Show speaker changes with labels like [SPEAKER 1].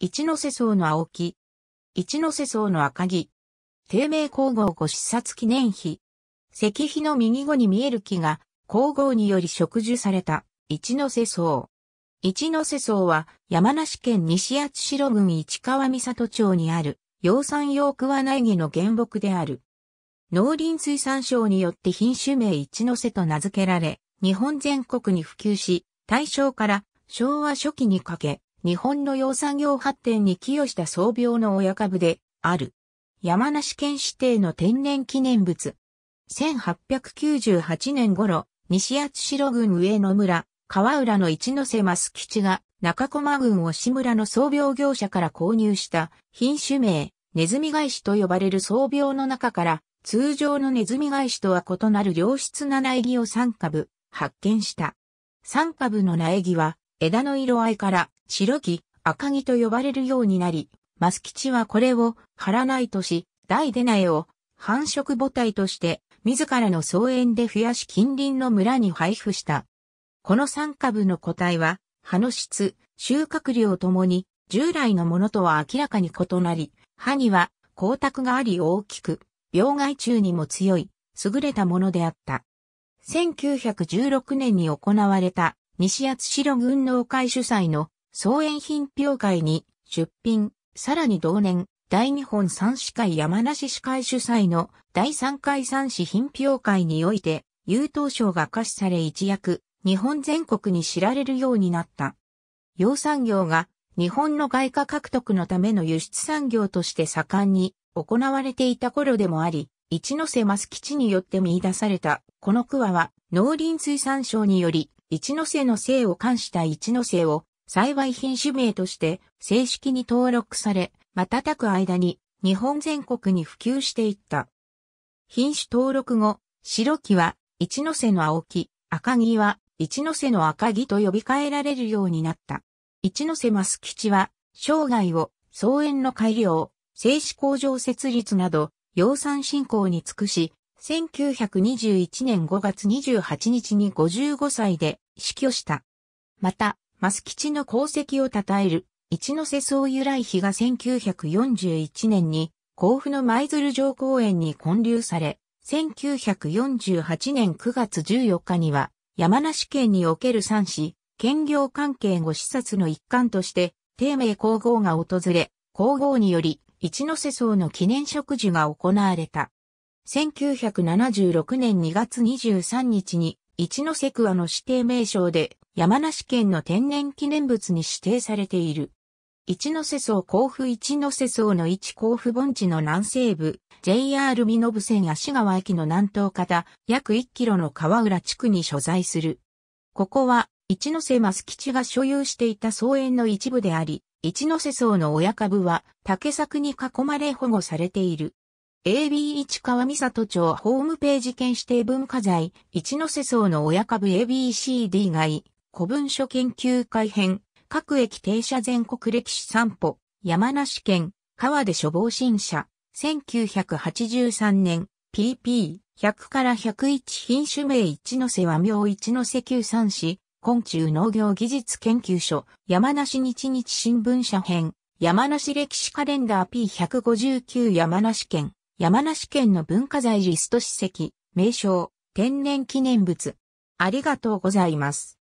[SPEAKER 1] 一ノ瀬荘の青木、一ノ瀬荘の赤木、低迷皇后ご視察記念碑、石碑の右後に見える木が皇后により植樹された一ノ瀬荘。一ノ瀬荘は山梨県西八代郡市川三里町にある養蚕用桑苗木の原木である。農林水産省によって品種名一ノ瀬と名付けられ、日本全国に普及し、大正から昭和初期にかけ、日本の養蚕業発展に寄与した創病の親株である。山梨県指定の天然記念物。1898年頃、西厚代郡上野村、川浦の一ノ瀬増吉が中駒郡押村の創病業者から購入した品種名、ネズミ返しと呼ばれる創病の中から、通常のネズミ返しとは異なる良質な苗木を3株発見した。3株の苗木は枝の色合いから白木、赤木と呼ばれるようになり、マスキチはこれを貼らないとし、大出苗を繁殖母体として自らの草園で増やし近隣の村に配布した。この3株の個体は、葉の質、収穫量ともに従来のものとは明らかに異なり、葉には光沢があり大きく、病害虫にも強い、優れたものであった。1916年に行われた西厚白軍農会主催の総演品評会に出品、さらに同年、大日本三子会山梨市会主催の第3回三子品評会において、優等賞が可視され一躍、日本全国に知られるようになった。養産業が日本の外貨獲得のための輸出産業として盛んに行われていた頃でもあり、一ノ瀬益吉によって見出された、この桑は農林水産省により、一ノ瀬の生を冠した一ノ瀬を幸い品種名として正式に登録され、瞬く間に日本全国に普及していった。品種登録後、白木は一ノ瀬の青木、赤木は一ノ瀬の赤木と呼び換えられるようになった。一ノ瀬増吉は生涯を草園の改良、製紙工場設立など、養蚕振興に尽くし、1921年5月28日に55歳で死去した。また、増吉の功績を称える、一ノ瀬総由来碑が1941年に、甲府の舞鶴城公園に建立され、1948年9月14日には、山梨県における三市、兼業関係後視察の一環として、丁名皇后が訪れ、皇后により、一ノ瀬荘の記念植樹が行われた。1976年2月23日に、一ノ瀬桑の指定名称で山梨県の天然記念物に指定されている。一ノ瀬層甲府一ノ瀬層の一甲府盆地の南西部、JR 身延線足川駅の南東方、約1キロの川浦地区に所在する。ここは、一ノ瀬基吉が所有していた草園の一部であり、一ノ瀬層の親株は竹作に囲まれ保護されている。AB 市川三里町ホームページ県指定文化財、一ノ瀬層の親株 ABCD 外、古文書研究会編、各駅停車全国歴史散歩、山梨県、川で処方新社、1983年、pp、100から101品種名一ノ瀬和名一ノ瀬九三市、昆虫農業技術研究所、山梨日日新聞社編、山梨歴史カレンダー P159 山梨県、山梨県の文化財リスト史跡、名称、天然記念物。ありがとうございます。